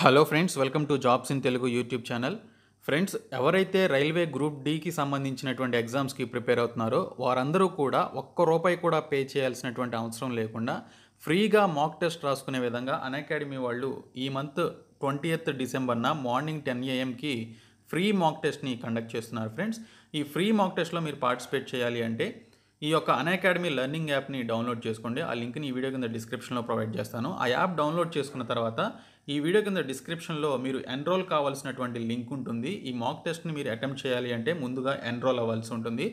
hello friends welcome to jobs in Telugu YouTube channel friends ఎవరైతే railway group డీకి సంబంధించినటువంటి ఎగ్జామ్స్కి ప్రిపేర్ అవుతున్నారో వారందరూ కూడా ఒక్క రూపాయి కూడా పే చేయాల్సినటువంటి అవసరం లేకుండా ఫ్రీగా మాక్ టెస్ట్ రాసుకునే విధంగా అన్అకాడమీ వాళ్ళు ఈ మంత్ ట్వంటీ ఎయిత్ డిసెంబర్న మార్నింగ్ టెన్ ఏఎంకి ఫ్రీ మాక్ టెస్ట్ని కండక్ట్ చేస్తున్నారు ఫ్రెండ్స్ ఈ ఫ్రీ మాక్ టెస్ట్లో మీరు పార్టిసిపేట్ చేయాలి అంటే ఈ యొక్క అన్అకాడమీ లెర్నింగ్ యాప్ని డౌన్లోడ్ చేసుకోండి ఆ లింక్ని ఈ వీడియో కింద డిస్క్రిప్షన్లో ప్రొవైడ్ చేస్తాను ఆ యాప్ డౌన్లోడ్ చేసుకున్న తర్వాత ఈ వీడియో కింద డిస్క్రిప్షన్లో మీరు ఎన్రోల్ కావాల్సినటువంటి లింక్ ఉంటుంది ఈ మాక్ టెస్ట్ని మీరు అటెంప్ట్ చేయాలి అంటే ముందుగా ఎన్రోల్ అవ్వాల్సి ఉంటుంది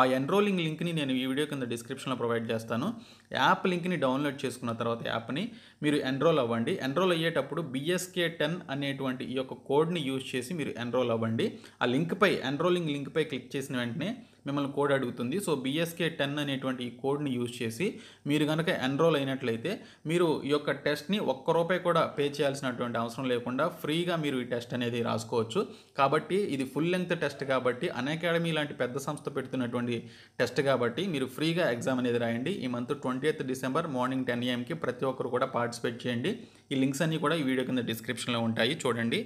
ఆ ఎన్రోలింగ్ లింక్ని నేను ఈ వీడియో కింద డిస్క్రిప్షన్లో ప్రొవైడ్ చేస్తాను యాప్ లింక్ని డౌన్లోడ్ చేసుకున్న తర్వాత యాప్ని మీరు ఎన్రోల్ అవ్వండి ఎన్రోల్ అయ్యేటప్పుడు బిఎస్కే టెన్ అనేటువంటి ఈ యొక్క కోడ్ని యూజ్ చేసి మీరు ఎన్రోల్ అవ్వండి ఆ లింక్పై ఎన్రోలింగ్ లింక్పై క్లిక్ చేసిన వెంటనే మిమ్మల్ని కోడ్ అడుగుతుంది సో బిఎస్కే టెన్ అనేటువంటి ఈ కోడ్ని యూజ్ చేసి మీరు కనుక ఎన్రోల్ అయినట్లయితే మీరు ఈ యొక్క టెస్ట్ని ఒక్క రూపాయి కూడా పే చేయాల్సినటువంటి అవసరం లేకుండా ఫ్రీగా మీరు ఈ టెస్ట్ అనేది రాసుకోవచ్చు కాబట్టి ఇది ఫుల్ లెంగ్త్ టెస్ట్ కాబట్టి అన్ అకాడమీ లాంటి పెద్ద సంస్థ పెడుతున్నటువంటి చేసేటువంటి టెస్ట్ కాబట్టి మీరు ఫ్రీగా ఎగ్జామ్ అనేది రాయండి ఈ month twenty eighth December morning ten ఏఎంకి ప్రతి ఒక్కరు కూడా పార్టిసిపేట్ చేయండి ఈ లింక్స్ అన్నీ కూడా ఈ వీడియో కింద డిస్క్రిప్షన్లో ఉంటాయి చూడండి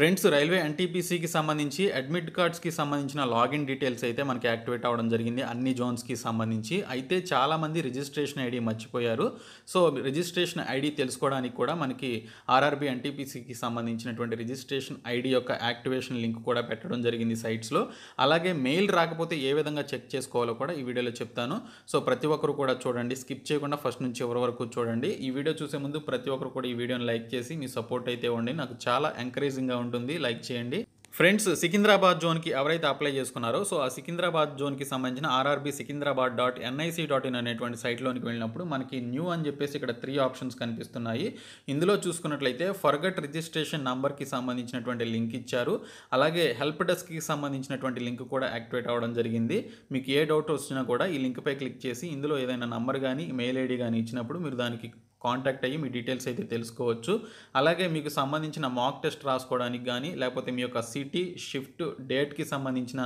ఫ్రెండ్స్ రైల్వే ఎన్టీపీసీకి సంబంధించి అడ్మిట్ కార్డ్స్కి సంబంధించిన లాగిన్ డీటెయిల్స్ అయితే మనకి యాక్టివేట్ అవ్వడం జరిగింది అన్ని జోన్స్కి సంబంధించి అయితే చాలామంది రిజిస్ట్రేషన్ ఐడి మర్చిపోయారు సో రిజిస్ట్రేషన్ ఐడి తెలుసుకోవడానికి కూడా మనకి ఆర్ఆర్బి ఎన్టీపీసీకి సంబంధించినటువంటి రిజిస్ట్రేషన్ ఐడి యొక్క యాక్టివేషన్ లింక్ కూడా పెట్టడం జరిగింది సైట్స్లో అలాగే మెయిల్ రాకపోతే ఏ విధంగా చెక్ చేసుకోవాలో కూడా ఈ వీడియోలో చెప్తాను సో ప్రతి ఒక్కరు కూడా చూడండి స్కిప్ చేయకుండా ఫస్ట్ నుంచి ఎవరి వరకు చూడండి ఈ వీడియో చూసే ముందు ప్రతి ఒక్కరు కూడా ఈ వీడియోని లైక్ చేసి మీ సపోర్ట్ అయితే ఉండి నాకు చాలా ఎంకరేజింగ్గా ఉండి ఉంటుంది లైక్ చేయండి ఫ్రెండ్స్ సికింద్రాబాద్ జోన్కి ఎవరైతే అప్లై చేసుకున్నారో సో ఆ సికింద్రాబాద్ జోన్కి సంబంధించిన RRB Secunderabad dot NIC dot in అనేటువంటి సైట్లోనికి వెళ్ళినప్పుడు మనకి న్యూ అని చెప్పేసి ఇక్కడ త్రీ ఆప్షన్స్ కనిపిస్తున్నాయి ఇందులో చూసుకున్నట్లయితే ఫర్గట్ రిజిస్ట్రేషన్ నంబర్కి సంబంధించినటువంటి లింక్ ఇచ్చారు అలాగే హెల్ప్ డెస్క్కి సంబంధించినటువంటి లింక్ కూడా యాక్టివేట్ అవ్వడం జరిగింది మీకు ఏ డౌట్ వచ్చినా కూడా ఈ లింక్పై క్లిక్ చేసి ఇందులో ఏదైనా నంబర్ కానీ మెయిల్ ఐడి కానీ ఇచ్చినప్పుడు మీరు దానికి కాంటాక్ట్ అయ్యి మీ డీటెయిల్స్ అయితే తెలుసుకోవచ్చు అలాగే మీకు సంబంధించిన మాక్ టెస్ట్ రాసుకోవడానికి కానీ లేకపోతే మీ యొక్క సిటీ షిఫ్ట్ డేట్కి సంబంధించిన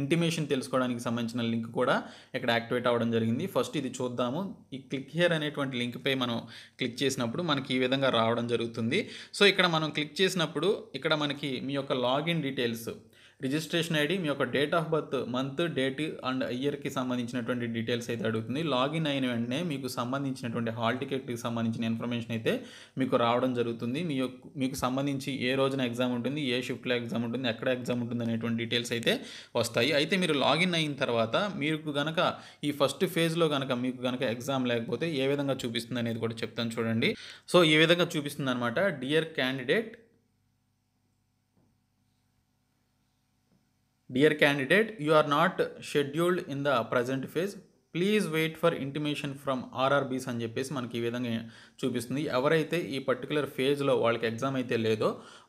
ఇంటిమేషన్ తెలుసుకోవడానికి సంబంధించిన లింక్ కూడా ఇక్కడ యాక్టివేట్ అవ్వడం జరిగింది ఫస్ట్ ఇది చూద్దాము ఈ క్లిక్ హియర్ అనేటువంటి లింక్పై మనం క్లిక్ చేసినప్పుడు మనకి ఈ విధంగా రావడం జరుగుతుంది సో ఇక్కడ మనం క్లిక్ చేసినప్పుడు ఇక్కడ మనకి మీ యొక్క లాగిన్ డీటెయిల్స్ రిజిస్ట్రేషన్ ఐడి మీ యొక్క date of birth month date and ఇయర్కి సంబంధించినటువంటి డీటెయిల్స్ అయితే అడుగుతుంది లాగిన్ అయిన వెంటనే మీకు సంబంధించినటువంటి హాల్ టికెట్కి సంబంధించిన ఇన్ఫర్మేషన్ అయితే మీకు రావడం జరుగుతుంది మీ యొక్క మీకు సంబంధించి ఏ రోజున ఎగ్జామ్ ఉంటుంది ఏ షిఫ్ట్లో ఎగ్జామ్ ఉంటుంది ఎక్కడ ఎగ్జామ్ ఉంటుంది అనేటువంటి డీటెయిల్స్ అయితే వస్తాయి అయితే మీరు లాగిన్ అయిన తర్వాత మీకు కనుక ఈ ఫస్ట్ ఫేజ్లో కనుక మీకు కనుక ఎగ్జామ్ లేకపోతే ఏ విధంగా చూపిస్తుంది అనేది కూడా చెప్తాను చూడండి సో ఈ విధంగా చూపిస్తుంది అనమాట dear candidate dear candidate you are not scheduled in the present phase please wait for intimation from RRBs అని చెప్పేసి మనకి ఈ విధంగా చూపిస్తుంది ఎవరైతే ఈ పర్టికులర్ ఫేజ్లో వాళ్ళకి ఎగ్జామ్ అయితే లేదో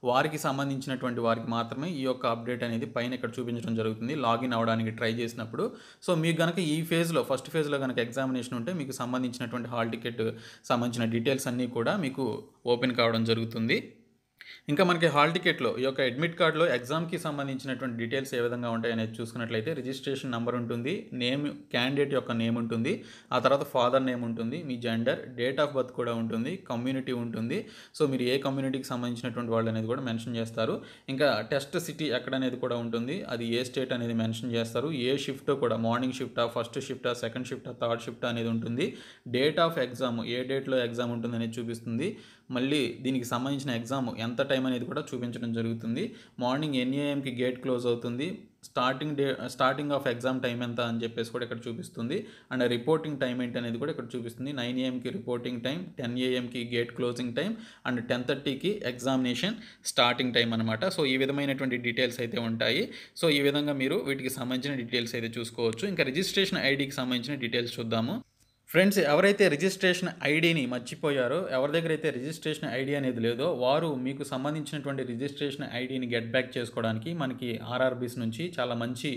వారికి సంబంధించినటువంటి వారికి మాత్రమే ఈ యొక్క అప్డేట్ అనేది పైన ఇక్కడ చూపించడం జరుగుతుంది లాగిన్ అవ్వడానికి ట్రై చేసినప్పుడు సో మీకు కనుక ఈ ఫేజ్లో ఫస్ట్ ఫేజ్లో కనుక ఎగ్జామినేషన్ ఉంటే మీకు సంబంధించినటువంటి హాల్ టికెట్ సంబంధించిన డీటెయిల్స్ అన్నీ కూడా మీకు ఓపెన్ కావడం జరుగుతుంది ఇంకా మనకి హాల్ టికెట్లో ఈ యొక్క అడ్మిట్ కార్డులో ఎగ్జామ్కి సంబంధించినటువంటి డీటెయిల్స్ ఏ విధంగా ఉంటాయి అనేది చూసుకున్నట్లయితే రిజిస్ట్రేషన్ నెంబర్ ఉంటుంది నేమ్ క్యాండిడేట్ యొక్క నేమ్ ఉంటుంది ఆ తర్వాత ఫాదర్ నేమ్ ఉంటుంది మీ జెండర్ డేట్ ఆఫ్ బర్త్ కూడా ఉంటుంది కమ్యూనిటీ ఉంటుంది సో మీరు ఏ కమ్యూనిటీకి సంబంధించినటువంటి వాళ్ళు అనేది కూడా మెన్షన్ చేస్తారు ఇంకా టెస్ట్ సిటీ ఎక్కడ అనేది కూడా ఉంటుంది అది ఏ స్టేట్ అనేది మెన్షన్ చేస్తారు ఏ షిఫ్ట్ కూడా మార్నింగ్ షిఫ్టా ఫస్ట్ షిఫ్టా సెకండ్ షిఫ్టా థర్డ్ షిఫ్ట్ అనేది ఉంటుంది డేట్ ఆఫ్ ఎగ్జామ్ ఏ డేట్లో ఎగ్జామ్ ఉంటుంది అనేది చూపిస్తుంది మళ్ళీ దీనికి సంబంధించిన ఎగ్జామ్ ఎంత టైం అనేది కూడా చూపించడం జరుగుతుంది మార్నింగ్ ఎన్ఏఎంకి గేట్ క్లోజ్ అవుతుంది starting day starting of exam time ఎంత అని చెప్పేసి కూడా ఇక్కడ చూపిస్తుంది అండ్ రిపోర్టింగ్ టైం ఏంటి అనేది కూడా ఇక్కడ చూపిస్తుంది నైన్ ఏఎంకి రిపోర్టింగ్ టైం టెన్ ఏఎంకి gate closing time and ten థర్టీకి ఎగ్జామినేషన్ స్టార్టింగ్ టైం అనమాట సో ఈ విధమైనటువంటి డీటెయిల్స్ అయితే ఉంటాయి సో ఈ విధంగా మీరు వీటికి సంబంధించిన డీటెయిల్స్ అయితే చూసుకోవచ్చు ఇంకా రిజిస్ట్రేషన్ ఐడికి సంబంధించిన డీటెయిల్స్ చూద్దాము ఫ్రెండ్స్ ఎవరైతే రిజిస్ట్రేషన్ ఐడిని మర్చిపోయారో ఎవరి దగ్గర అయితే రిజిస్ట్రేషన్ ఐడి అనేది లేదో వారు మీకు సంబంధించినటువంటి రిజిస్ట్రేషన్ ఐడిని గెట్ బ్యాక్ చేసుకోవడానికి మనకి ఆర్ఆర్బీస్ నుంచి చాలా మంచి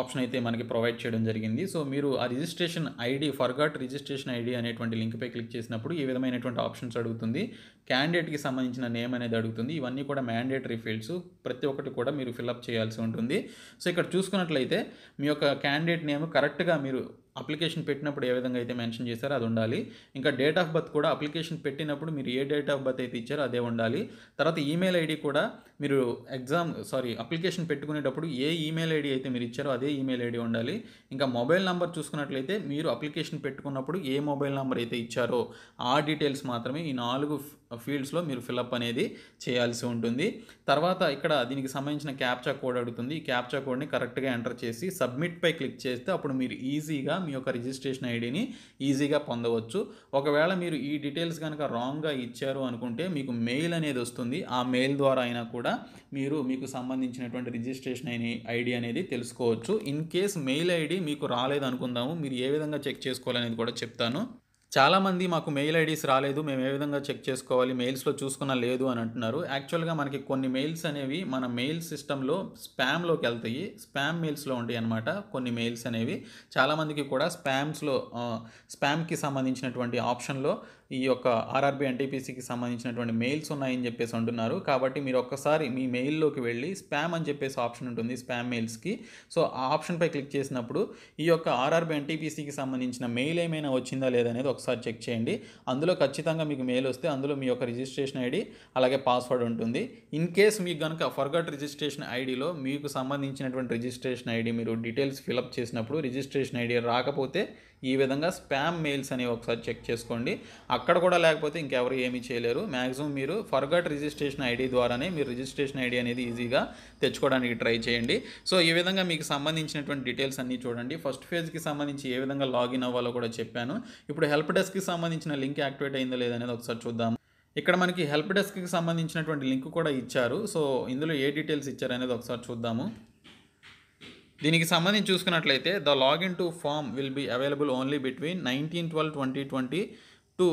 ఆప్షన్ అయితే మనకి ప్రొవైడ్ చేయడం జరిగింది సో మీరు ఆ registration ID forgot registration ID అనేటువంటి లింక్పై క్లిక్ చేసినప్పుడు ఈ విధమైనటువంటి ఆప్షన్స్ అడుగుతుంది క్యాండిడేట్కి సంబంధించిన నేమ్ అనేది అడుగుతుంది ఇవన్నీ కూడా మ్యాండేటరీ ఫీల్డ్స్ ప్రతి ఒక్కటి కూడా మీరు ఫిల్అప్ చేయాల్సి ఉంటుంది సో ఇక్కడ చూసుకున్నట్లయితే మీ యొక్క క్యాండిడేట్ నేమ్ కరెక్ట్గా మీరు అప్లికేషన్ పెట్టినప్పుడు ఏ విధంగా అయితే మెన్షన్ చేశారో అది ఉండాలి ఇంకా డేట్ ఆఫ్ బర్త్ కూడా అప్లికేషన్ పెట్టినప్పుడు మీరు ఏ డేట్ ఆఫ్ బర్త్ అయితే ఇచ్చారో అదే ఉండాలి తర్వాత ఈమెయిల్ ఐడి కూడా మీరు ఎగ్జామ్ సారీ అప్లికేషన్ పెట్టుకునేటప్పుడు ఏ ఈమెయిల్ ఐడి అయితే మీరు ఇచ్చారో అదే ఈమెయిల్ ఐడి ఉండాలి ఇంకా మొబైల్ నెంబర్ చూసుకున్నట్లయితే మీరు అప్లికేషన్ పెట్టుకున్నప్పుడు ఏ మొబైల్ నెంబర్ అయితే ఇచ్చారో ఆ డీటెయిల్స్ మాత్రమే ఈ నాలుగు ఫీల్డ్స్లో మీరు ఫిలప్ అనేది చేయాల్సి ఉంటుంది తర్వాత ఇక్కడ దీనికి సంబంధించిన క్యాప్చా కోడ్ అడుగుతుంది ఈ క్యాప్చా కోడ్ని కరెక్ట్గా ఎంటర్ చేసి సబ్మిట్పై క్లిక్ చేస్తే అప్పుడు మీరు ఈజీగా మీ యొక్క రిజిస్ట్రేషన్ ఐడిని ఈజీగా పొందవచ్చు ఒకవేళ మీరు ఈ డీటెయిల్స్ కనుక రాంగ్గా ఇచ్చారు అనుకుంటే మీకు మెయిల్ అనేది వస్తుంది ఆ మెయిల్ ద్వారా అయినా కూడా మీరు మీకు సంబంధించినటువంటి రిజిస్ట్రేషన్ అయిన ఐడి అనేది తెలుసుకోవచ్చు ఇన్ కేస్ మెయిల్ ఐడి మీకు రాలేదు అనుకుందాము మీరు ఏ విధంగా చెక్ చేసుకోవాలనేది కూడా చెప్తాను చాలామంది మాకు మెయిల్ ఐడీస్ రాలేదు మేము ఏ విధంగా చెక్ చేసుకోవాలి మెయిల్స్లో చూసుకున్నా లేదు అని అంటున్నారు యాక్చువల్గా మనకి కొన్ని మెయిల్స్ అనేవి మన మెయిల్ సిస్టంలో స్పామ్లోకి వెళ్తాయి స్పామ్ మెయిల్స్లో ఉంటాయి అనమాట కొన్ని మెయిల్స్ అనేవి చాలామందికి కూడా స్పామ్స్లో స్పామ్కి సంబంధించినటువంటి ఆప్షన్లో ఈ యొక్క ఆర్ఆర్బీ ఎన్టీపీసీకి సంబంధించినటువంటి మెయిల్స్ ఉన్నాయని చెప్పేసి అంటున్నారు కాబట్టి మీరు ఒక్కసారి మీ మెయిల్లోకి వెళ్ళి స్పామ్ అని చెప్పేసి ఆప్షన్ ఉంటుంది స్పామ్ మెయిల్స్కి సో ఆ ఆప్షన్పై క్లిక్ చేసినప్పుడు ఈ యొక్క ఆర్ఆర్బీ ఎన్టీపీసీకి సంబంధించిన మెయిల్ ఏమైనా వచ్చిందా లేదనేది ఒకసారి చెక్ చేయండి అందులో ఖచ్చితంగా మీకు మెయిల్ వస్తే అందులో మీ యొక్క రిజిస్ట్రేషన్ ఐడి అలాగే పాస్వర్డ్ ఉంటుంది ఇన్ కేస్ మీకు కనుక ఫర్గట్ రిజిస్ట్రేషన్ ఐడిలో మీకు సంబంధించినటువంటి రిజిస్ట్రేషన్ ఐడి మీరు డీటెయిల్స్ ఫిలప్ చేసినప్పుడు రిజిస్ట్రేషన్ ఐడి రాకపోతే ఈ విధంగా స్పామ్ మెయిల్స్ అనేవి ఒకసారి చెక్ చేసుకోండి అక్కడ కూడా లేకపోతే ఇంకెవరు ఏమీ చేయలేరు మ్యాక్సిమం మీరు ఫర్గట్ రిజిస్ట్రేషన్ ఐడి ద్వారానే మీరు రిజిస్ట్రేషన్ ఐడి అనేది ఈజీగా తెచ్చుకోవడానికి ట్రై చేయండి సో ఈ విధంగా మీకు సంబంధించినటువంటి డీటెయిల్స్ అన్నీ చూడండి ఫస్ట్ ఫేజ్కి సంబంధించి ఏ విధంగా లాగిన్ అవ్వాలో కూడా చెప్పాను ఇప్పుడు హెల్ప్ డెస్క్కి సంబంధించిన లింక్ యాక్టివేట్ అయిందో లేదనేది ఒకసారి చూద్దాం ఇక్కడ మనకి హెల్ప్ డెస్క్కి సంబంధించినటువంటి లింక్ కూడా ఇచ్చారు సో ఇందులో ఏ డీటెయిల్స్ ఇచ్చారనేది ఒకసారి చూద్దాము దీనికి సంబంధించి చూసుకున్నట్లయితే the login to form will be available only between nineteen twelve twenty twenty to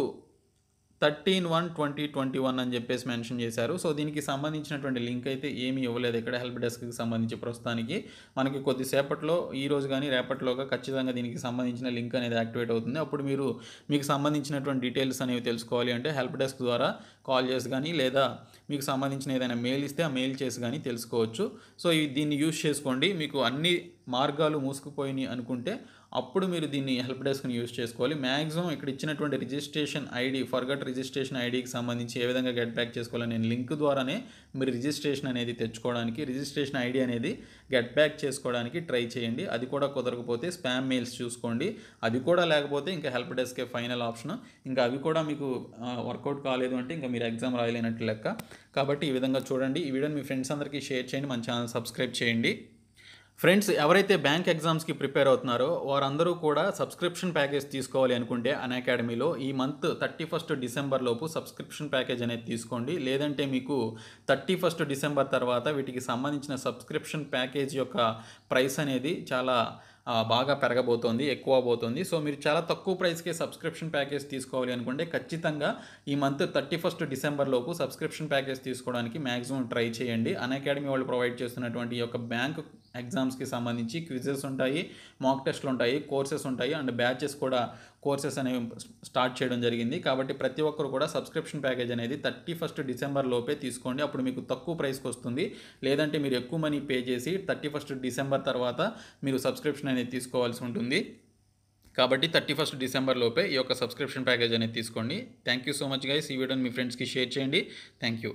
thirteen one twenty twenty one అని చెప్పేసి మెన్షన్ చేశారు సో దీనికి సంబంధించినటువంటి లింక్ అయితే ఏమీ ఇవ్వలేదు ఇక్కడ హెల్ప్ డెస్క్కి సంబంధించి ప్రస్తుతానికి మనకి కొద్దిసేపట్లో ఈ రోజు కానీ రేపట్లోగా ఖచ్చితంగా దీనికి సంబంధించిన లింక్ అనేది యాక్టివేట్ అవుతుంది అప్పుడు మీరు మీకు సంబంధించినటువంటి డీటెయిల్స్ అనేవి తెలుసుకోవాలి అంటే హెల్ప్ డెస్క్ ద్వారా కాల్ చేసి కానీ లేదా మీకు సంబంధించిన ఏదైనా మెయిల్ ఇస్తే ఆ మెయిల్ చేసి కానీ తెలుసుకోవచ్చు సో దీన్ని యూజ్ చేసుకోండి మీకు అన్ని మార్గాలు మూసుకుపోయినాయి అనుకుంటే అప్పుడు మీరు దీన్ని హెల్ప్ డెస్క్ని యూజ్ చేసుకోవాలి మ్యాక్సిమం ఇక్కడ ఇచ్చినటువంటి రిజిస్ట్రేషన్ ఐడి ఫర్గట్ రిజిస్ట్రేషన్ ఐడికి సంబంధించి ఏ విధంగా గెట్ బ్యాక్ చేసుకోవాలని నేను లింక్ ద్వారానే మీరు రిజిస్ట్రేషన్ అనేది తెచ్చుకోవడానికి రిజిస్ట్రేషన్ ఐడి అనేది గెట్ బ్యాక్ చేసుకోవడానికి ట్రై చేయండి అది కూడా కుదరకపోతే స్పామ్ మెయిల్స్ చూసుకోండి అది కూడా లేకపోతే ఇంకా హెల్ప్ డెస్కే ఫైనల్ ఆప్షన్ ఇంకా అవి కూడా మీకు వర్కౌట్ కాలేదు అంటే ఇంకా మీరు ఎగ్జామ్ రాయలేనట్లు లెక్క కాబట్టి ఈ విధంగా చూడండి ఈ వీడియోని మీ ఫ్రెండ్స్ అందరికీ షేర్ చేయండి మన ఛానల్ సబ్స్క్రైబ్ చేయండి ఫ్రెండ్స్ ఎవరైతే బ్యాంక్ ఎగ్జామ్స్కి ప్రిపేర్ అవుతున్నారో వారందరూ కూడా సబ్స్క్రిప్షన్ ప్యాకేజ్ తీసుకోవాలి అనుకుంటే అన్ అకాడమీలో ఈ మంత్ థర్టీ ఫస్ట్ డిసెంబర్ లోపు సబ్స్క్రిప్షన్ ప్యాకేజ్ అనేది తీసుకోండి లేదంటే మీకు థర్టీ ఫస్ట్ డిసెంబర్ తర్వాత వీటికి సంబంధించిన సబ్స్క్రిప్షన్ ప్యాకేజ్ యొక్క ప్రైస్ అనేది చాలా బాగా పెరగబోతోంది ఎక్కువ పోతుంది సో మీరు చాలా తక్కువ ప్రైస్కే సబ్స్క్రిప్షన్ ప్యాకేజ్ తీసుకోవాలి అనుకుంటే ఖచ్చితంగా ఈ మంత్ థర్టీ ఫస్ట్ డిసెంబర్ లోపు సబ్స్క్రిప్షన్ ప్యాకేజ్ తీసుకోవడానికి మ్యాక్సిమం ట్రై చేయండి అన్ అకాడమీ వాళ్ళు ప్రొవైడ్ చేస్తున్నటువంటి యొక్క బ్యాంక్ ఎగ్జామ్స్కి సంబంధించి క్విజెస్ ఉంటాయి మాక్ టెస్ట్లు ఉంటాయి కోర్సెస్ ఉంటాయి అండ్ బ్యాచెస్ కూడా కోర్సెస్ అనేవి స్టార్ట్ చేయడం జరిగింది కాబట్టి ప్రతి ఒక్కరు కూడా సబ్స్క్రిప్షన్ ప్యాకేజ్ అనేది థర్టీ ఫస్ట్ డిసెంబర్ లోపే తీసుకోండి అప్పుడు మీకు తక్కువ ప్రైస్కి వస్తుంది లేదంటే మీరు ఎక్కువ మనీ పే చేసి థర్టీ ఫస్ట్ డిసెంబర్ తర్వాత మీరు సబ్స్క్రిప్షన్ అనేది తీసుకోవాల్సి ఉంటుంది కాబట్టి థర్టీ ఫస్ట్ డిసెంబర్ లోపే ఈ యొక్క సబ్స్క్రిప్షన్ ప్యాకేజ్ అనేది తీసుకోండి thank you so much guys ఈ వీడియోని మీ ఫ్రెండ్స్కి షేర్ చేయండి థ్యాంక్ యూ